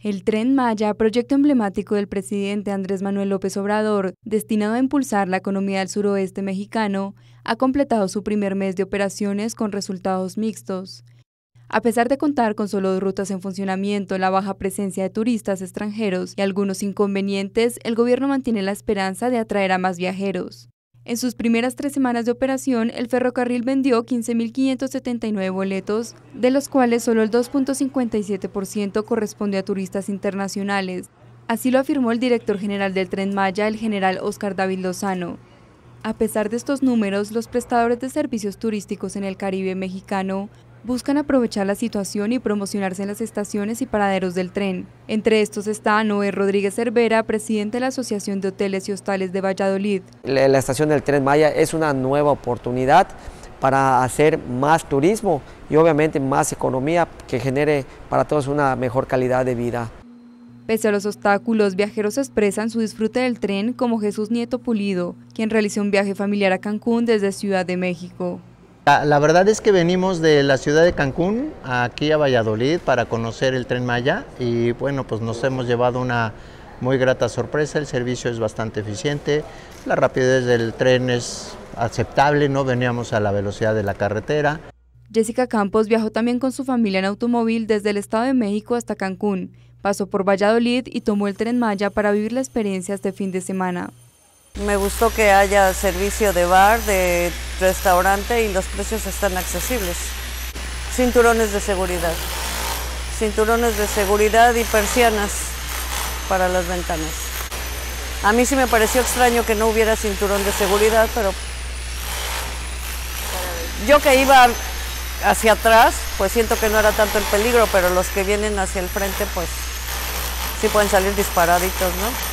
El tren Maya, proyecto emblemático del presidente Andrés Manuel López Obrador, destinado a impulsar la economía del suroeste mexicano, ha completado su primer mes de operaciones con resultados mixtos. A pesar de contar con solo rutas en funcionamiento, la baja presencia de turistas extranjeros y algunos inconvenientes, el gobierno mantiene la esperanza de atraer a más viajeros. En sus primeras tres semanas de operación, el ferrocarril vendió 15.579 boletos, de los cuales solo el 2.57% corresponde a turistas internacionales. Así lo afirmó el director general del Tren Maya, el general Oscar David Lozano. A pesar de estos números, los prestadores de servicios turísticos en el Caribe mexicano buscan aprovechar la situación y promocionarse en las estaciones y paraderos del tren. Entre estos está Noé Rodríguez Cervera, presidente de la Asociación de Hoteles y Hostales de Valladolid. La, estación del Tren Maya es una nueva oportunidad para hacer más turismo y obviamente más economía que genere para todos una mejor calidad de vida. Pese a los obstáculos, viajeros expresan su disfrute del tren como Jesús Nieto Pulido, quien realizó un viaje familiar a Cancún desde Ciudad de México. Ah, la verdad es que venimos de la ciudad de Cancún aquí a Valladolid para conocer el tren Maya y bueno, pues nos hemos llevado una muy grata sorpresa, el servicio es bastante eficiente, la rapidez del tren es aceptable, no veníamos a la velocidad de la carretera. Jessica Campos viajó también con su familia en automóvil desde el Estado de México hasta Cancún, pasó por Valladolid y tomó el tren Maya para vivir la experiencia este fin de semana. Me gustó que haya servicio de bar, de restaurante y los precios están accesibles. Cinturones de seguridad. Cinturones de seguridad y persianas para las ventanas. A mí sí me pareció extraño que no hubiera cinturón de seguridad, pero yo que iba hacia atrás, pues siento que no era tanto el peligro, pero los que vienen hacia el frente, pues sí pueden salir disparaditos, ¿no?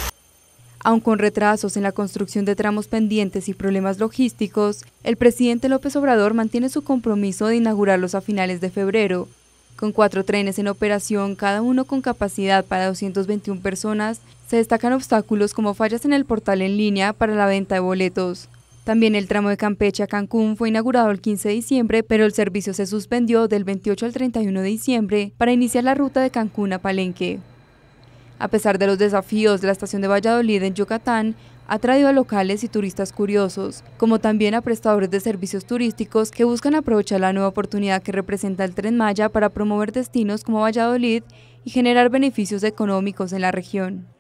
Aun con retrasos en la construcción de tramos pendientes y problemas logísticos, el presidente López Obrador mantiene su compromiso de inaugurarlos a finales de febrero. Con cuatro trenes en operación, cada uno con capacidad para 221 personas, se destacan obstáculos como fallas en el portal en línea para la venta de boletos. También el tramo de Campeche a Cancún fue inaugurado el 15 de diciembre, pero el servicio se suspendió del 28 al 31 de diciembre para iniciar la ruta de Cancún a Palenque. A pesar de los desafíos, la estación de Valladolid en Yucatán ha traído a locales y turistas curiosos, como también a prestadores de servicios turísticos que buscan aprovechar la nueva oportunidad que representa el Tren Maya para promover destinos como Valladolid y generar beneficios económicos en la región.